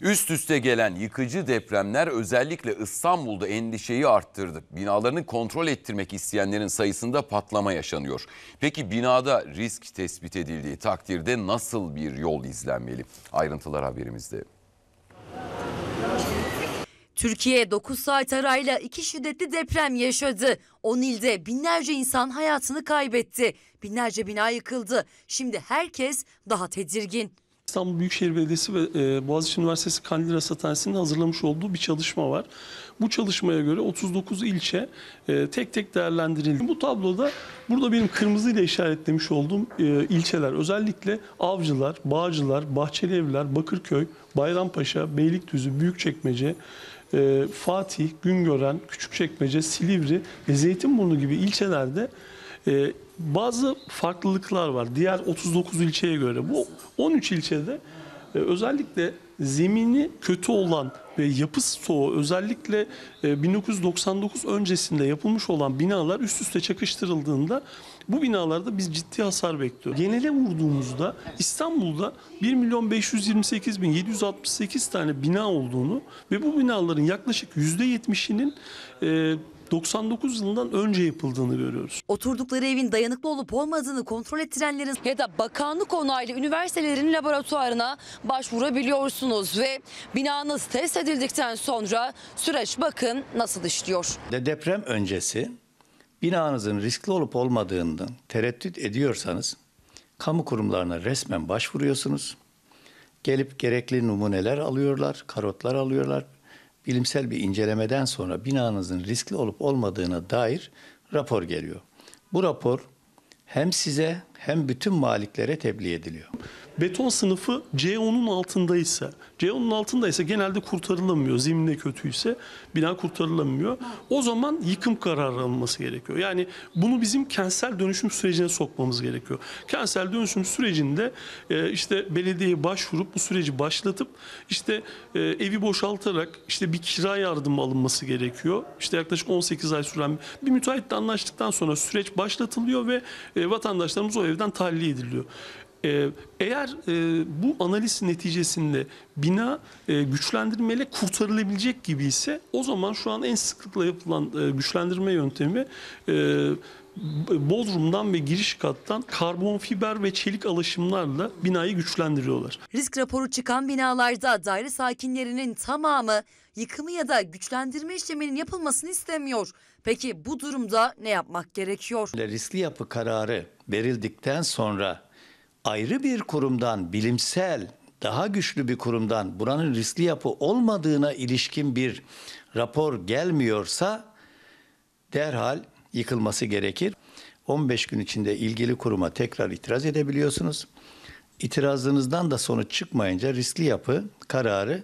Üst üste gelen yıkıcı depremler özellikle İstanbul'da endişeyi arttırdı. Binalarını kontrol ettirmek isteyenlerin sayısında patlama yaşanıyor. Peki binada risk tespit edildiği takdirde nasıl bir yol izlenmeli? Ayrıntılar haberimizde. Türkiye 9 saat arayla iki şiddetli deprem yaşadı. 10 ilde binlerce insan hayatını kaybetti. Binlerce bina yıkıldı. Şimdi herkes daha tedirgin. İstanbul Büyükşehir Belediyesi ve e, Boğaziçi Üniversitesi Kandil Rasathanesi'nin hazırlamış olduğu bir çalışma var. Bu çalışmaya göre 39 ilçe e, tek tek değerlendirildi. Bu tabloda burada benim kırmızıyla işaretlemiş olduğum e, ilçeler özellikle Avcılar, Bağcılar, Bahçelievler, Bakırköy, Bayrampaşa, Beylikdüzü, Büyükçekmece, e, Fatih, Güngören, Küçükçekmece, Silivri ve Zeytinburnu gibi ilçelerde e, bazı farklılıklar var diğer 39 ilçeye göre. Bu 13 ilçede e, özellikle zemini kötü olan ve yapısı soğuğu özellikle 1999 e, öncesinde yapılmış olan binalar üst üste çakıştırıldığında bu binalarda biz ciddi hasar bekliyoruz. Genele vurduğumuzda İstanbul'da 1 milyon 528 bin 768 tane bina olduğunu ve bu binaların yaklaşık %70'inin 99 yılından önce yapıldığını görüyoruz. Oturdukları evin dayanıklı olup olmadığını kontrol ettirenlerin ya da bakanlık onaylı üniversitelerin laboratuvarına başvurabiliyorsunuz ve binanız test edildikten sonra süreç bakın nasıl işliyor. Deprem öncesi binanızın riskli olup olmadığını tereddüt ediyorsanız kamu kurumlarına resmen başvuruyorsunuz. Gelip gerekli numuneler alıyorlar, karotlar alıyorlar, bilimsel bir incelemeden sonra binanızın riskli olup olmadığına dair rapor geliyor. Bu rapor hem size hem bütün maliklere tebliğ ediliyor. Beton sınıfı C10'un altında ise, C10'un altında ise genelde kurtarılamıyor. Zeminde kötüyse bina kurtarılamıyor. O zaman yıkım kararı alınması gerekiyor. Yani bunu bizim kentsel dönüşüm sürecine sokmamız gerekiyor. Kentsel dönüşüm sürecinde e, işte belediyeye başvurup bu süreci başlatıp işte e, evi boşaltarak işte bir kira yardımı alınması gerekiyor. İşte yaklaşık 18 ay süren bir müteahhitle anlaştıktan sonra süreç başlatılıyor ve e, vatandaşlarımız o evden tahliye ediliyor. Ee, eğer e, bu analiz neticesinde bina e, güçlendirmeyle kurtarılabilecek gibi ise o zaman şu an en sıklıkla yapılan e, güçlendirme yöntemi e, Bodrum'dan ve giriş kattan karbon fiber ve çelik alaşımlarla binayı güçlendiriyorlar. Risk raporu çıkan binalarda daire sakinlerinin tamamı yıkımı ya da güçlendirme işleminin yapılmasını istemiyor. Peki bu durumda ne yapmak gerekiyor? Riskli yapı kararı verildikten sonra ayrı bir kurumdan bilimsel daha güçlü bir kurumdan buranın riskli yapı olmadığına ilişkin bir rapor gelmiyorsa derhal yıkılması gerekir. 15 gün içinde ilgili kuruma tekrar itiraz edebiliyorsunuz. İtirazınızdan da sonuç çıkmayınca riskli yapı kararı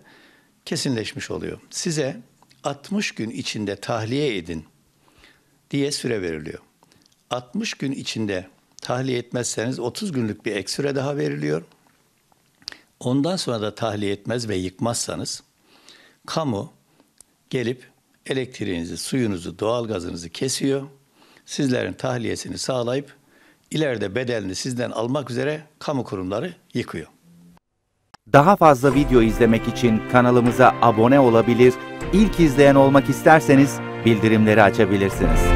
kesinleşmiş oluyor. Size 60 gün içinde tahliye edin diye süre veriliyor. 60 gün içinde tahliye etmezseniz 30 günlük bir ek süre daha veriliyor. Ondan sonra da tahliye etmez ve yıkmazsanız kamu gelip elektriğinizi, suyunuzu, doğalgazınızı kesiyor. Sizlerin tahliyesini sağlayıp ileride bedelini sizden almak üzere kamu kurumları yıkıyor. Daha fazla video izlemek için kanalımıza abone olabilir, ilk izleyen olmak isterseniz bildirimleri açabilirsiniz.